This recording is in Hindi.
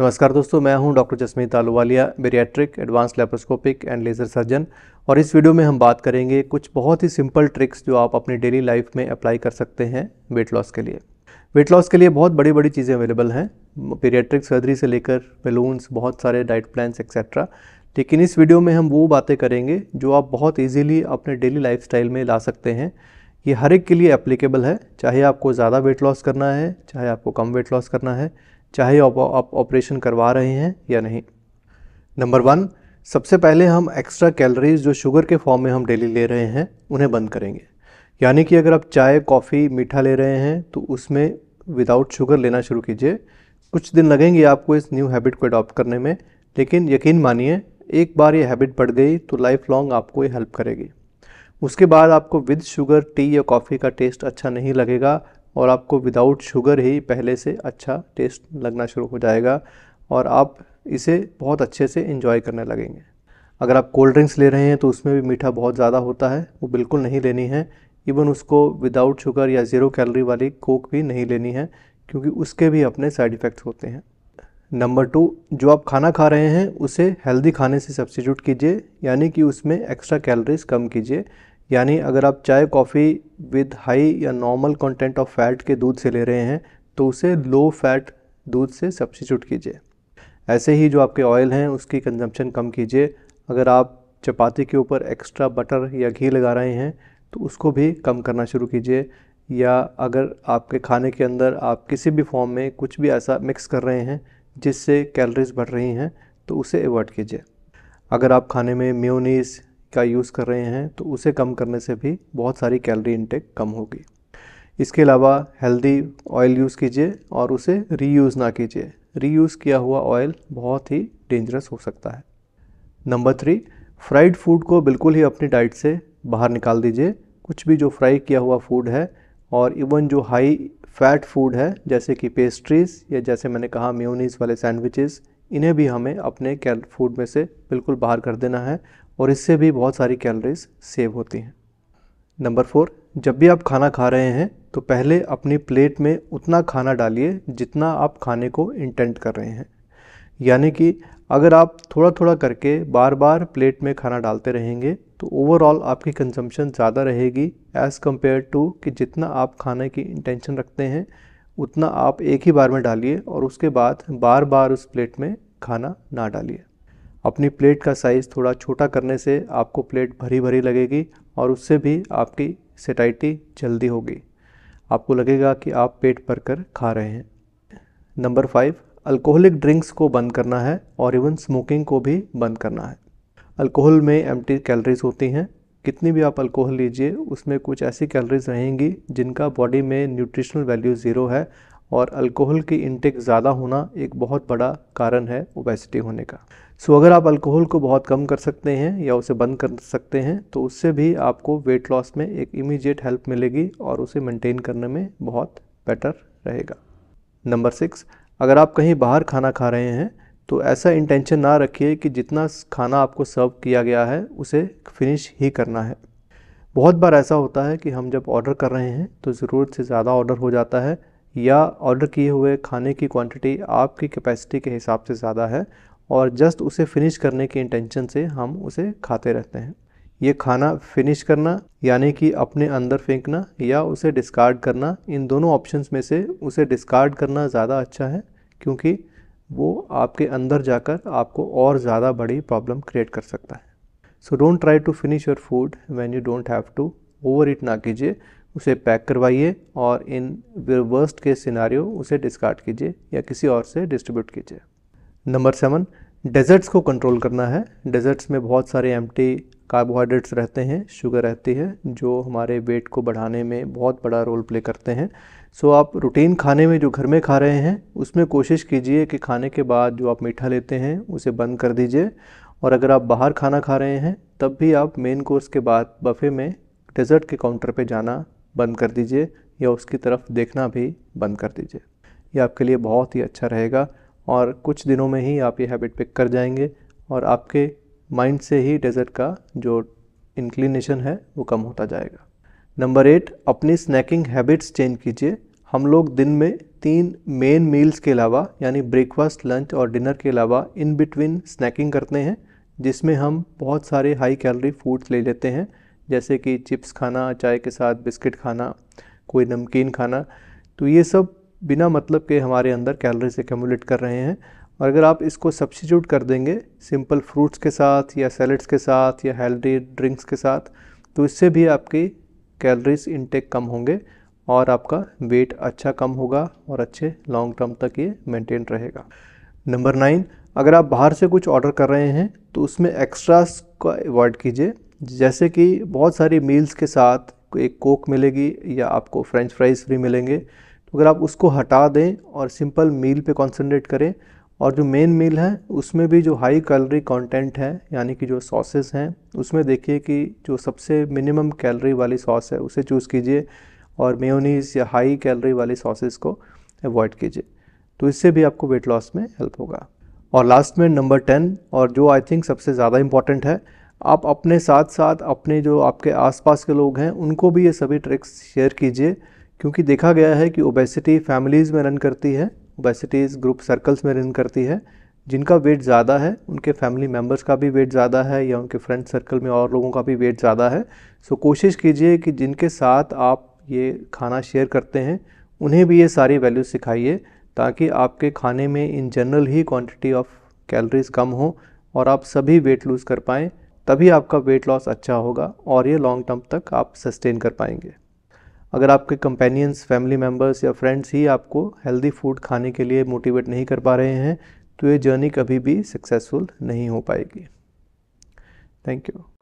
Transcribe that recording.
नमस्कार दोस्तों मैं हूं doctor Jasmeet Ahluwalia bariatric advance laparoscopic and laser surgeon और इस वीडियो में हम बात करेंगे कुछ बहुत ही सिंपल ट्रिक्स जो आप अपनी डेली लाइफ में अप्लाई कर सकते हैं वेट लॉस के लिए वेट लॉस के लिए बहुत बड़ी बड़ी चीज़ें अवेलेबल हैं पेरियाट्रिक सर्जरी से लेकर बेलून्स बहुत सारे डाइट प्लान्स एक्सेट्रा लेकिन इस वीडियो में हम वो बातें करेंगे जो आप बहुत ईजीली अपने डेली लाइफ में ला सकते हैं ये हर एक के लिए एप्लीकेबल है चाहे आपको ज़्यादा वेट लॉस करना है चाहे आपको कम वेट लॉस करना है चाहे आप ऑपरेशन करवा रहे हैं या नहीं नंबर वन सबसे पहले हम एक्स्ट्रा कैलोरीज जो शुगर के फॉर्म में हम डेली ले रहे हैं उन्हें बंद करेंगे यानी कि अगर आप चाय कॉफ़ी मीठा ले रहे हैं तो उसमें विदाउट शुगर लेना शुरू कीजिए कुछ दिन लगेंगे आपको इस न्यू हैबिट को अडॉप्ट करने में लेकिन यकीन मानिए एक बार ये हैबिट बढ़ गई तो लाइफ लॉन्ग आपको ये हेल्प करेगी उसके बाद आपको विद शुगर टी या कॉफ़ी का टेस्ट अच्छा नहीं लगेगा और आपको विदाउट शुगर ही पहले से अच्छा टेस्ट लगना शुरू हो जाएगा और आप इसे बहुत अच्छे से इन्जॉय करने लगेंगे अगर आप कोल्ड ड्रिंक्स ले रहे हैं तो उसमें भी मीठा बहुत ज़्यादा होता है वो बिल्कुल नहीं लेनी है इवन उसको विदाउट शुगर या ज़ीरो कैलोरी वाली कोक भी नहीं लेनी है क्योंकि उसके भी अपने साइड इफ़ेक्ट्स होते हैं नंबर टू जो आप खाना खा रहे हैं उसे हेल्दी खाने से सब्सटीट्यूट कीजिए यानी कि उसमें एक्स्ट्रा कैलोरीज कम कीजिए यानी अगर आप चाय कॉफ़ी विद हाई या नॉर्मल कंटेंट ऑफ फैट के दूध से ले रहे हैं तो उसे लो फैट दूध से सब्सिट्यूट कीजिए ऐसे ही जो आपके ऑयल हैं उसकी कंजम्पशन कम कीजिए अगर आप चपाती के ऊपर एक्स्ट्रा बटर या घी लगा रहे हैं तो उसको भी कम करना शुरू कीजिए या अगर आपके खाने के अंदर आप किसी भी फॉर्म में कुछ भी ऐसा मिक्स कर रहे हैं जिससे कैलरीज बढ़ रही हैं तो उसे एवॉड कीजिए अगर आप खाने में म्योनीस का यूज़ कर रहे हैं तो उसे कम करने से भी बहुत सारी कैलोरी इनटेक कम होगी इसके अलावा हेल्दी ऑयल यूज़ कीजिए और उसे रीयूज़ ना कीजिए रीयूज़ किया हुआ ऑयल बहुत ही डेंजरस हो सकता है नंबर थ्री फ्राइड फूड को बिल्कुल ही अपनी डाइट से बाहर निकाल दीजिए कुछ भी जो फ्राई किया हुआ फूड है और इवन जो हाई फैट फूड है जैसे कि पेस्ट्रीज़ या जैसे मैंने कहा म्योनीस वाले सैंडविचेस इन्हें भी हमें अपने कैल फूड में से बिल्कुल बाहर कर देना है और इससे भी बहुत सारी कैलोरीज सेव होती हैं नंबर फोर जब भी आप खाना खा रहे हैं तो पहले अपनी प्लेट में उतना खाना डालिए जितना आप खाने को इंटेंट कर रहे हैं यानी कि अगर आप थोड़ा थोड़ा करके बार बार प्लेट में खाना डालते रहेंगे तो ओवरऑल आपकी कंजम्पशन ज़्यादा रहेगी एज़ कम्पेयर टू कि जितना आप खाने की इंटेंशन रखते हैं उतना आप एक ही बार में डालिए और उसके बाद बार बार उस प्लेट में खाना ना डालिए अपनी प्लेट का साइज़ थोड़ा छोटा करने से आपको प्लेट भरी भरी लगेगी और उससे भी आपकी सेटाइटी जल्दी होगी आपको लगेगा कि आप पेट भर कर खा रहे हैं नंबर फाइव अल्कोहलिक ड्रिंक्स को बंद करना है और इवन स्मोकिंग को भी बंद करना है अल्कोहल में एम्प्टी कैलरीज होती हैं कितनी भी आप अल्कोहल लीजिए उसमें कुछ ऐसी कैलरीज रहेंगी जिनका बॉडी में न्यूट्रिशनल वैल्यू ज़ीरो है और अल्कोहल की इंटेक ज़्यादा होना एक बहुत बड़ा कारण है ओबेसिटी होने का सो अगर आप अल्कोहल को बहुत कम कर सकते हैं या उसे बंद कर सकते हैं तो उससे भी आपको वेट लॉस में एक इमीडिएट हेल्प मिलेगी और उसे मेंटेन करने में बहुत बेटर रहेगा नंबर सिक्स अगर आप कहीं बाहर खाना खा रहे हैं तो ऐसा इंटेंशन ना रखिए कि जितना खाना आपको सर्व किया गया है उसे फिनिश ही करना है बहुत बार ऐसा होता है कि हम जब ऑर्डर कर रहे हैं तो ज़रूरत से ज़्यादा ऑर्डर हो जाता है या ऑर्डर किए हुए खाने की क्वांटिटी आपकी कैपेसिटी के हिसाब से ज़्यादा है और जस्ट उसे फिनिश करने के इंटेंशन से हम उसे खाते रहते हैं ये खाना फिनिश करना यानी कि अपने अंदर फेंकना या उसे डिस्कार्ड करना इन दोनों ऑप्शंस में से उसे डिस्कार्ड करना ज़्यादा अच्छा है क्योंकि वो आपके अंदर जाकर आपको और ज़्यादा बड़ी प्रॉब्लम क्रिएट कर सकता है so don't try to finish your food when you don't have to overeat ना कीजिए उसे पैक करवाइए और इन वर्स्ट के सिनारी उसे डिस्कार्ड कीजिए या किसी और से डिस्ट्रीब्यूट कीजिए नंबर सेवन डेजर्ट्स को कंट्रोल करना है डेजर्ट्स में बहुत सारे एम कार्बोहाइड्रेट्स रहते हैं शुगर रहती है जो हमारे वेट को बढ़ाने में बहुत बड़ा रोल प्ले करते हैं सो आप रूटीन खाने में जो घर में खा रहे हैं उसमें कोशिश कीजिए कि खाने के बाद जो आप मीठा लेते हैं उसे बंद कर दीजिए और अगर आप बाहर खाना खा रहे हैं तब भी आप मेन कोर्स के बाद बफ़े में डेज़र्ट के काउंटर पर जाना बंद कर दीजिए या उसकी तरफ देखना भी बंद कर दीजिए यह आपके लिए बहुत ही अच्छा रहेगा और कुछ दिनों में ही आप ये हैबिट पिक कर जाएंगे और आपके माइंड से ही डेजर्ट का जो इंक्लिनेशन है वो कम होता जाएगा नंबर एट अपनी स्नैकिंग हैबिट्स चेंज कीजिए हम लोग दिन में तीन मेन मील्स के अलावा यानी ब्रेकफास्ट लंच और डिनर के अलावा इन बिटवीन स्नैकिंग करते हैं जिसमें हम बहुत सारे हाई कैलोरी फूड्स ले लेते हैं जैसे कि चिप्स खाना चाय के साथ बिस्किट खाना कोई नमकीन खाना तो ये सब बिना मतलब के हमारे अंदर कैलोरीज एकमुलेट कर रहे हैं और अगर आप इसको सब्सटीट्यूट कर देंगे सिंपल फ्रूट्स के साथ या सैलड्स के साथ या हेल्दी ड्रिंक्स के साथ तो इससे भी आपकी कैलोरीज इनटेक कम होंगे और आपका वेट अच्छा कम होगा और अच्छे लॉन्ग टर्म तक ये मेंटेन रहेगा नंबर नाइन अगर आप बाहर से कुछ ऑर्डर कर रहे हैं तो उसमें एक्स्ट्रास को अवॉइड कीजिए जैसे कि बहुत सारी मील्स के साथ एक कोक मिलेगी या आपको फ्रेंच फ्राइज़ भी मिलेंगे तो अगर आप उसको हटा दें और सिंपल मील पे कंसंट्रेट करें और जो मेन मील है उसमें भी जो हाई कैलोरी कंटेंट है यानी कि जो सॉसेस हैं उसमें देखिए कि जो सबसे मिनिमम कैलोरी वाली सॉस है उसे चूज़ कीजिए और मेयोनीज़ या हाई कैलोरी वाली सॉसेस को अवॉइड कीजिए तो इससे भी आपको वेट लॉस में हेल्प होगा और लास्ट में नंबर टेन और जो आई थिंक सबसे ज़्यादा इंपॉर्टेंट है आप अपने साथ साथ अपने जो आपके आसपास के लोग हैं उनको भी ये सभी ट्रिक्स शेयर कीजिए क्योंकि देखा गया है कि ओबेसिटी फैमिलीज़ में रन करती है ओबेसिटीज़ ग्रुप सर्कल्स में रन करती है जिनका वेट ज़्यादा है उनके फैमिली मेम्बर्स का भी वेट ज़्यादा है या उनके फ्रेंड सर्कल में और लोगों का भी वेट ज़्यादा है सो कोशिश कीजिए कि जिनके साथ आप ये खाना शेयर करते हैं उन्हें भी ये सारी वैल्यूज़ सिखाइए ताकि आपके खाने में इन जनरल ही क्वांटिटी ऑफ कैलोरीज़ कम हो और आप सभी वेट लूज़ कर पाएँ तभी आपका वेट लॉस अच्छा होगा और ये लॉन्ग टर्म तक आप सस्टेन कर पाएंगे अगर आपके कंपेनियंस फैमिली मेम्बर्स या फ्रेंड्स ही आपको हेल्दी फूड खाने के लिए मोटिवेट नहीं कर पा रहे हैं तो ये जर्नी कभी भी सक्सेसफुल नहीं हो पाएगी थैंक यू